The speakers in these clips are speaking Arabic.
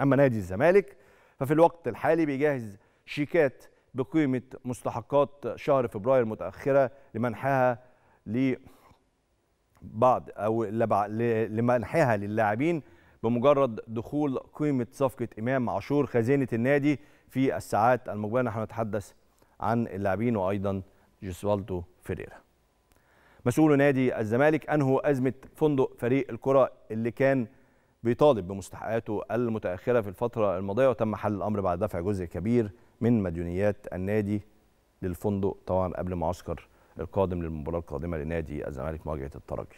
أما نادي الزمالك ففي الوقت الحالي بيجهز شيكات بقيمة مستحقات شهر فبراير المتأخرة لمنحها لبعض أو لمنحها للاعبين بمجرد دخول قيمة صفقة إمام عاشور خزينة النادي في الساعات المقبلة نحن نتحدث عن اللاعبين وأيضا جيسوالدو فيريرا مسؤول نادي الزمالك أنهوا أزمة فندق فريق الكرة اللي كان بيطالب بمستحقاته المتأخرة في الفترة الماضية وتم حل الأمر بعد دفع جزء كبير من مديونيات النادي للفندق طبعا قبل معسكر القادم للمباراة القادمة لنادي الزمالك مواجهة الترجي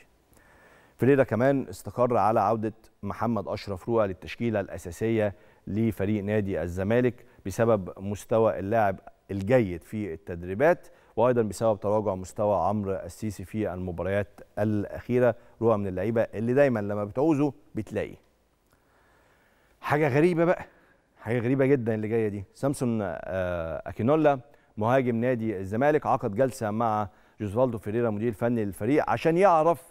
في كمان استقر على عودة محمد أشرف روقة للتشكيلة الأساسية لفريق نادي الزمالك بسبب مستوى اللاعب الجيد في التدريبات وايضا بسبب تراجع مستوى عمرو السيسي في المباريات الاخيره رؤى من اللعيبه اللي دايما لما بتعوزه بتلاقيه. حاجه غريبه بقى حاجه غريبه جدا اللي جايه دي سامسون آه، اكينولا مهاجم نادي الزمالك عقد جلسه مع جوزفالدو فيريرا مدير فني للفريق عشان يعرف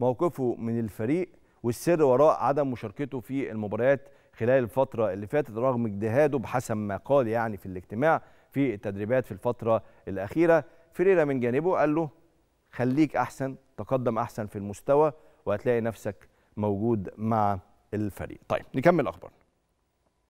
موقفه من الفريق والسر وراء عدم مشاركته في المباريات خلال الفتره اللي فاتت رغم اجتهاده بحسب ما قال يعني في الاجتماع في التدريبات في الفتره الاخيره فريرا من جانبه قال له خليك احسن تقدم احسن في المستوى وهتلاقي نفسك موجود مع الفريق طيب نكمل اخبارنا